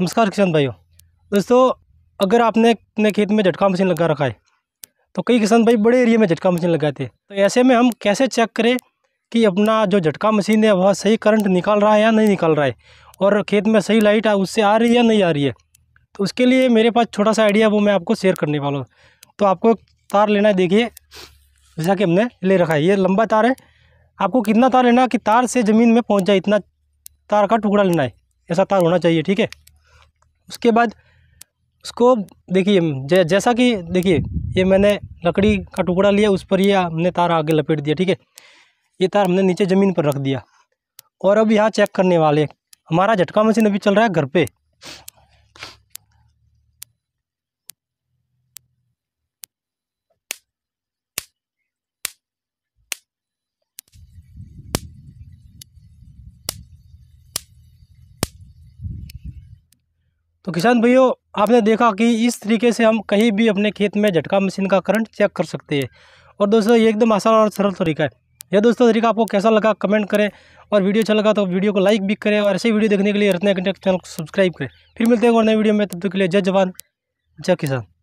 नमस्कार किसान भाइयों दोस्तों अगर आपने अपने खेत में झटका मशीन लगा रखा है तो कई किसान भाई बड़े एरिया में झटका मशीन लगाते हैं तो ऐसे में हम कैसे चेक करें कि अपना जो झटका मशीन है वह सही करंट निकाल रहा है या नहीं निकाल रहा है और खेत में सही लाइट आ उससे आ रही है या नहीं आ रही है तो उसके लिए मेरे पास छोटा सा आइडिया वो मैं आपको शेयर करने वाला हूँ तो आपको एक तार लेना है देखिए जैसा कि हमने ले रखा है ये लंबा तार है आपको कितना तार लेना कि तार से ज़मीन में पहुँच जाए इतना तार का टुकड़ा लेना है ऐसा तार होना चाहिए ठीक है उसके बाद उसको देखिए जै, जैसा कि देखिए ये मैंने लकड़ी का टुकड़ा लिया उस पर ये हमने तार आगे लपेट दिया ठीक है ये तार हमने नीचे ज़मीन पर रख दिया और अब यहाँ चेक करने वाले हमारा झटका मशीन अभी चल रहा है घर पे तो किसान भैया आपने देखा कि इस तरीके से हम कहीं भी अपने खेत में झटका मशीन का करंट चेक कर सकते हैं और दोस्तों ये एकदम आसान और सरल तरीका है यह दोस्तों तरीका आपको कैसा लगा कमेंट करें और वीडियो अच्छा लगा तो वीडियो को लाइक भी करें और ऐसे वीडियो देखने के लिए रत्ना कंटेक्ट चैनल को सब्सक्राइब करें फिर मिलते हैं और नए वीडियो में तब तक के लिए जय जवान जय किसान